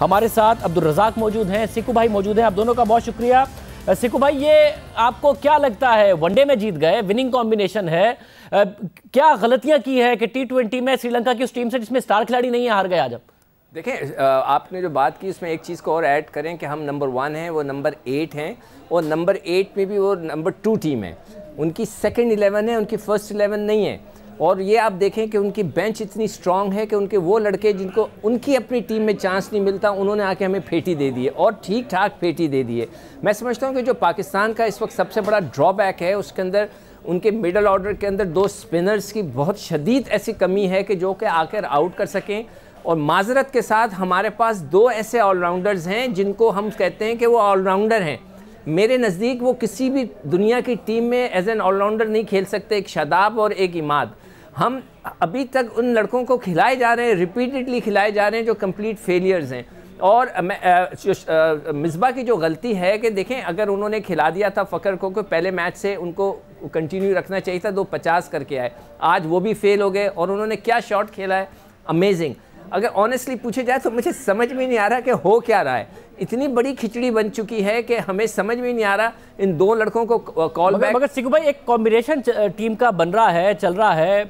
हमारे साथ अब्दुल रजाक मौजूद हैं सिकू भाई मौजूद हैं आप दोनों का बहुत शुक्रिया सिकू भाई ये आपको क्या लगता है वनडे में जीत गए विनिंग कॉम्बिनेशन है क्या गलतियां की है कि टी ट्वेंटी में श्रीलंका की उस टीम से जिसमें स्टार खिलाड़ी नहीं हार गए आज अब देखें आपने जो बात की उसमें एक चीज़ को और ऐड करें कि हम नंबर वन हैं वो नंबर एट हैं और नंबर एट में भी वो नंबर टू टीम है उनकी सेकेंड इलेवन है उनकी फर्स्ट इलेवन नहीं है और ये आप देखें कि उनकी बेंच इतनी स्ट्रांग है कि उनके वो लड़के जिनको उनकी अपनी टीम में चांस नहीं मिलता उन्होंने आके हमें फेटी दे दिए और ठीक ठाक फेटी दे दिए मैं समझता हूँ कि जो पाकिस्तान का इस वक्त सबसे बड़ा ड्रॉबैक है उसके अंदर उनके मिडल ऑर्डर के अंदर दो स्पिनर्स की बहुत शदीद ऐसी कमी है कि जो कि आकर आउट कर सकें और माजरत के साथ हमारे पास दो ऐसे ऑलराउंडर्स हैं जिनको हम कहते हैं कि वो ऑलराउंडर हैं मेरे नज़दीक वो किसी भी दुनिया की टीम में एज एन ऑलराउंडर नहीं खेल सकते एक शादाब और एक इमाद हम अभी तक उन लड़कों को खिलाए जा रहे हैं रिपीटेडली खिलाए जा रहे हैं जो कंप्लीट फेलियर्स हैं और मिसबा की जो गलती है कि देखें अगर उन्होंने खिला दिया था फ़कर को कि पहले मैच से उनको कंटिन्यू रखना चाहिए था दो पचास करके आए आज वो भी फेल हो गए और उन्होंने क्या शॉट खेला है अमेजिंग अगर ऑनेस्टली पूछे जाए तो मुझे समझ में नहीं आ रहा कि हो क्या रहा है इतनी बड़ी खिचड़ी बन चुकी है कि हमें समझ में नहीं आ रहा इन दो लड़कों को कॉल मगर, मगर सिकू भाई एक कॉम्बिनेशन टीम का बन रहा है चल रहा है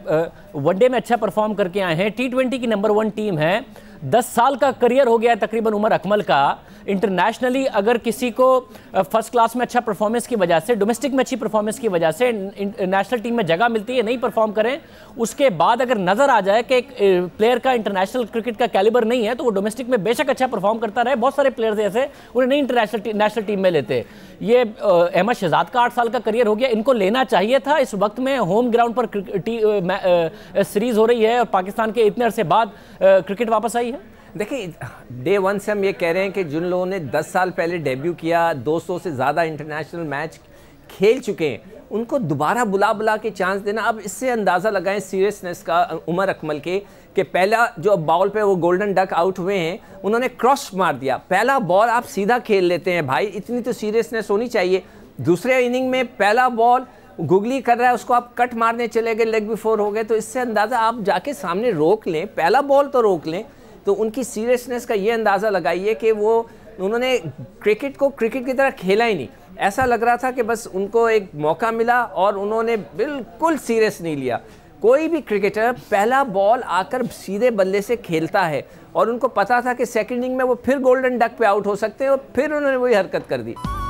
वनडे में अच्छा परफॉर्म करके आए हैं टी ट्वेंटी की नंबर वन टीम है दस साल का करियर हो गया है तकरीबन उमर अकमल का इंटरनेशनली अगर किसी को फर्स्ट क्लास में अच्छा परफॉर्मेंस की वजह से डोमेस्टिक में अच्छी परफॉर्मेंस की वजह से नेशनल टीम में जगह मिलती है नहीं परफॉर्म करें उसके बाद अगर नज़र आ जाए कि एक प्लेयर का इंटरनेशनल क्रिकेट का कैलिबर नहीं है तो वो डोमेस्टिक में बेशक अच्छा परफॉर्म करता रहे बहुत सारे प्लेयर्स ऐसे उन्हें नहीं इंटरनेशनल नेशनल टीम में लेते ये अहमद शहजाद का आठ साल का करियर हो गया इनको लेना चाहिए था इस वक्त में होम ग्राउंड पर सीरीज़ हो रही है और पाकिस्तान के इतने अरसे बाद क्रिकेट वापस आई देखिए डे वन से हम ये कह रहे हैं कि जिन लोगों ने 10 साल पहले डेब्यू किया 200 से ज़्यादा इंटरनेशनल मैच खेल चुके हैं उनको दोबारा बुला बुला के चांस देना अब इससे अंदाज़ा लगाएं सीरियसनेस का उमर अकमल के कि पहला जो बॉल पे वो गोल्डन डक आउट हुए हैं उन्होंने क्रॉस मार दिया पहला बॉल आप सीधा खेल लेते हैं भाई इतनी तो सीरियसनेस होनी चाहिए दूसरे इनिंग में पहला बॉल गुगली कर रहा है उसको आप कट मारने चले गए लेग बिफोर हो गए तो इससे अंदाज़ा आप जाके सामने रोक लें पहला बॉल तो रोक लें तो उनकी सीरियसनेस का ये अंदाज़ा लगाइए कि वो उन्होंने क्रिकेट को क्रिकेट की तरह खेला ही नहीं ऐसा लग रहा था कि बस उनको एक मौका मिला और उन्होंने बिल्कुल सीरियस नहीं लिया कोई भी क्रिकेटर पहला बॉल आकर सीधे बल्ले से खेलता है और उनको पता था कि सेकेंड इनिंग में वो फिर गोल्डन डक पे आउट हो सकते हैं और फिर उन्होंने वही हरकत कर दी